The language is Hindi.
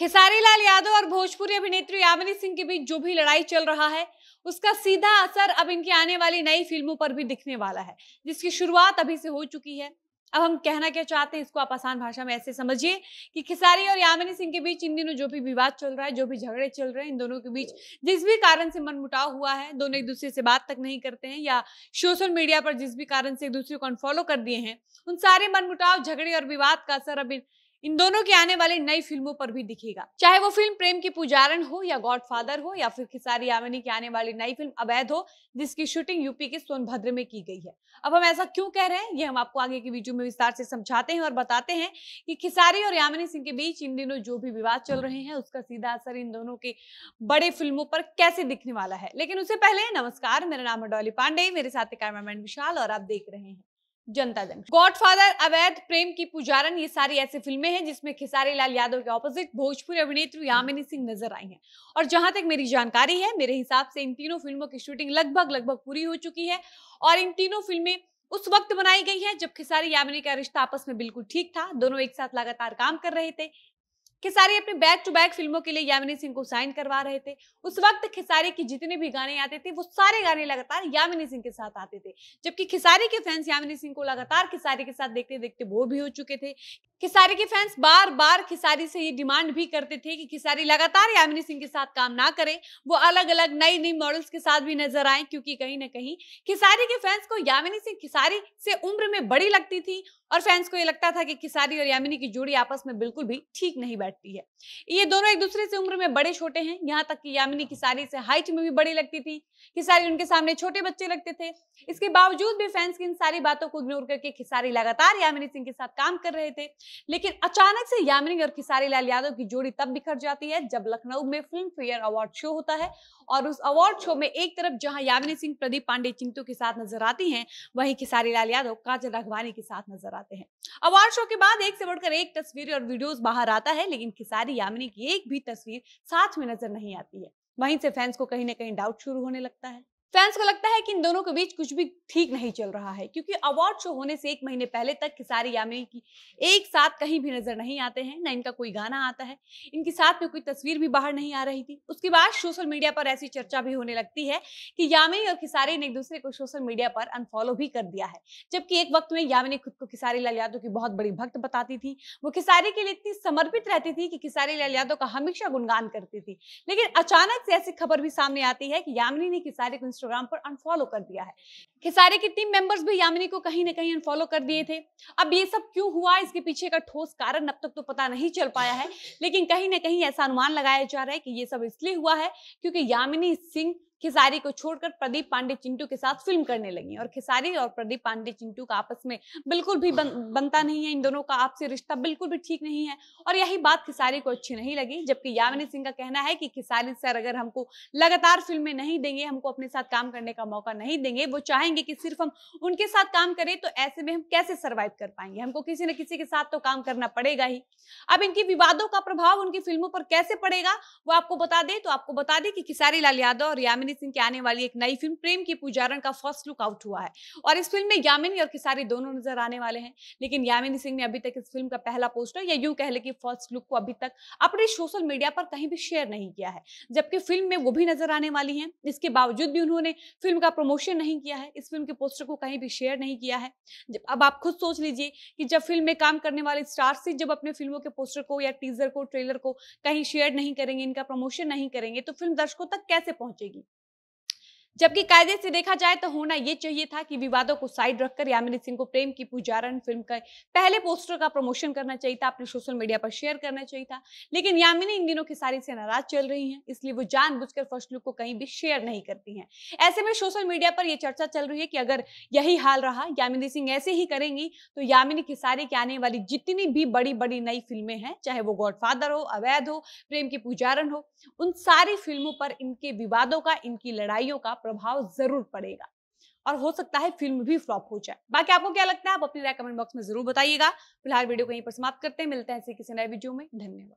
खेसारी लाल यादव और भोजपुरी अभिनेत्री यामिनी सिंह के बीच जो भी लड़ाई चल रहा है उसका सीधा असर अब इनकी आने वाली नई फिल्मों पर भी दिखने वाला है जिसकी शुरुआत अभी से हो चुकी है अब हम कहना क्या चाहते हैं इसको आप आसान भाषा में ऐसे समझिए कि खिसारी और यामिनी सिंह के बीच इन दिनों जो भी विवाद चल रहा है जो भी झगड़े चल रहे हैं इन दोनों के बीच जिस भी कारण से मनमुटाव हुआ है दोनों एक दूसरे से बात तक नहीं करते हैं या सोशल मीडिया पर जिस भी कारण से एक दूसरे को अनफॉलो कर दिए हैं उन सारे मनमुटाव झगड़े और विवाद का असर अब इन दोनों के आने वाली नई फिल्मों पर भी दिखेगा चाहे वो फिल्म प्रेम की पुजारण हो या गॉडफादर हो या फिर खिसारी यामिनी की आने वाली नई फिल्म अवैध हो जिसकी शूटिंग यूपी के सोनभद्र में की गई है अब हम ऐसा क्यों कह रहे हैं ये हम आपको आगे की वीडियो में विस्तार से समझाते हैं और बताते हैं कि खिसारी और यामिनी सिंह के बीच इन दिनों जो भी विवाद चल रहे हैं उसका सीधा असर इन दोनों के बड़े फिल्मों पर कैसे दिखने वाला है लेकिन उससे पहले नमस्कार मेरा नाम है डॉली पांडे मेरे साथ कैमरामैन विशाल और आप देख रहे हैं जनता जंक्शन गॉडफादर अवैध प्रेम की पुजारन ये सारी ऐसी फिल्में हैं जिसमें खेसारी लाल यादव के ऑपोजिट भोजपुरी अभिनेत्री यामिनी सिंह नजर आई हैं और जहां तक मेरी जानकारी है मेरे हिसाब से इन तीनों फिल्मों की शूटिंग लगभग लगभग पूरी हो चुकी है और इन तीनों फिल्में उस वक्त बनाई गई है जब खेसारी यामिनी का रिश्ता आपस में बिल्कुल ठीक था दोनों एक साथ लगातार काम कर रहे थे खेसारी अपने बैक टू बैक फिल्मों के लिए यामिनी सिंह को साइन करवा रहे थे उस वक्त खेसारी के जितने भी गाने आते थे वो सारे गाने लगातार यामिनी सिंह के साथ आते थे जबकि खेसारी के फैंस यामिनी सिंह को लगातार खेसारी के साथ देखते देखते बोर भी हो चुके थे खिसारी के फैंस बार बार खिसारी से ये डिमांड भी करते थे कि खिसारी लगातार यामिनी सिंह के साथ काम ना करें वो अलग अलग नई नई मॉडल्स के साथ भी नजर आए क्योंकि कहीं ना कहीं खिसारी के फैंस को यामिनी सिंह खिसारी से उम्र में बड़ी लगती थी और फैंस को ये लगता था कि खिसारी और यामिनी की जोड़ी आपस में बिल्कुल भी ठीक नहीं बैठती है ये दोनों एक दूसरे से उम्र में बड़े छोटे हैं यहाँ तक कि यामिनी खिसारी से हाइट में भी बड़ी लगती थी खिसारी उनके सामने छोटे बच्चे लगते थे इसके बावजूद भी फैंस की इन सारी बातों को इग्नोर करके खिसारी लगातार यामिनी सिंह के साथ काम कर रहे थे लेकिन अचानक से यामिनी और खिसारी लाल यादव की जोड़ी तब बिखर जाती है जब लखनऊ में फिल्म फेयर अवार्ड शो होता है और उस अवार्ड शो में एक तरफ जहां यामिनी सिंह प्रदीप पांडे चिंतू के साथ नजर आती हैं वहीं खिसारी लाल यादव काजल राघवानी के साथ नजर आते हैं अवार्ड शो के बाद एक से बढ़कर एक तस्वीर और वीडियो बाहर आता है लेकिन खिसारी यामिनी की एक भी तस्वीर साथ में नजर नहीं आती है वहीं से फैंस को कहीं ना कहीं डाउट शुरू होने लगता है फैंस को लगता है कि इन दोनों के बीच कुछ भी ठीक नहीं चल रहा है क्योंकि अवार्ड शो होने से एक महीने पहले तक खिसारी यामी की एक साथ कहीं भी नजर नहीं आते हैं ना इनका कोई गाना आता है इनके साथ में कोई तस्वीर भी बाहर नहीं आ रही थी उसके बाद सोशल मीडिया पर ऐसी चर्चा भी होने लगती है कि यामी और खिसारी ने एक दूसरे को सोशल मीडिया पर अनफॉलो भी कर दिया है जबकि एक वक्त में यामी खुद को खिसारी लाल यादव की बहुत बड़ी भक्त बताती थी वो खिसारी के लिए इतनी समर्पित रहती थी कि खिसारी लाल यादव का हमेशा गुणगान करती थी लेकिन अचानक से ऐसी खबर भी सामने आती है कि यामिनी ने खिसारी को इंस्टाग्राम पर अनफॉलो कर दिया है खिसारे के टीम मेंबर्स भी यामिनी को कहीं ना कहीं अनफॉलो कर दिए थे अब ये सब क्यों हुआ इसके पीछे का ठोस कारण अब तक तो पता नहीं चल पाया है लेकिन कहीं ना कहीं ऐसा अनुमान लगाया जा रहा है कि ये सब इसलिए हुआ है क्योंकि यामिनी सिंह खिसारी को छोड़कर प्रदीप पांडे चिंटू के साथ फिल्म करने लगी और खिसारी और प्रदीप पांडे चिंटू का आपस में बिल्कुल भी बन, बनता नहीं है इन दोनों का आपसी रिश्ता बिल्कुल भी ठीक नहीं है और यही बात खिसारी को अच्छी नहीं लगी जबकि यामिनी सिंह का कहना है कि खिसारी सर अगर हमको लगातार फिल्में नहीं देंगे हमको अपने साथ काम करने का मौका नहीं देंगे वो चाहेंगे कि सिर्फ हम उनके साथ काम करें तो ऐसे में हम कैसे सर्वाइव कर पाएंगे हमको किसी न किसी के साथ तो काम करना पड़ेगा ही अब इनकी विवादों का प्रभाव उनकी फिल्मों पर कैसे पड़ेगा वो आपको बता दें तो आपको बता दें कि खिसारी लाल यादव और यामिनी यामिनी सिंह की आने वाली एक नई फिल्म प्रेम की पुजारण का फर्स्ट लुक आउट हुआ है और इस फिल्म में यामिनी और किसारी दोनों नजर आने वाले हैं लेकिन यामिनी सिंह ने अभी तक इस फिल्म का पहला पोस्टर या यूं कह लें कि फर्स्ट लुक को अभी तक अपने सोशल मीडिया पर कहीं भी शेयर नहीं किया है जबकि फिल्म में वो भी नजर आने वाली है इसके बावजूद भी उन्होंने फिल्म का प्रमोशन नहीं किया है इस फिल्म के पोस्टर को कहीं भी शेयर नहीं किया है अब आप खुद सोच लीजिए कि जब फिल्म में काम करने वाले स्टार से जब अपने फिल्मों के पोस्टर को या टीजर को ट्रेलर को कहीं शेयर नहीं करेंगे इनका प्रमोशन नहीं करेंगे तो फिल्म दर्शकों तक कैसे पहुंचेगी जबकि कायदे से देखा जाए तो होना ये चाहिए था कि विवादों को साइड रखकर यामिनी सिंह को प्रेम की पुजारण फिल्म का पहले पोस्टर का प्रमोशन करना चाहिए था अपने सोशल मीडिया पर शेयर करना चाहिए था लेकिन यामिनी इन दिनों खिसारी से नाराज चल रही हैं इसलिए वो जानबूझकर फर्स्ट लुक को कहीं भी शेयर नहीं करती हैं ऐसे में सोशल मीडिया पर यह चर्चा चल रही है कि अगर यही हाल रहा यामिनी सिंह ऐसे ही करेंगी तो यामिनी खिसारी की आने वाली जितनी भी बड़ी बड़ी नई फिल्में हैं चाहे वो गॉडफादर हो अवैध हो प्रेम की पुजारण हो उन सारी फिल्मों पर इनके विवादों का इनकी लड़ाइयों का प्रभाव जरूर पड़ेगा और हो सकता है फिल्म भी फ्लॉप हो जाए बाकी आपको क्या लगता है आप अपनी राय कमेंट बॉक्स में जरूर बताइएगा फिलहाल वीडियो को यहीं पर समाप्त करते हैं मिलते हैं किसी नए वीडियो में धन्यवाद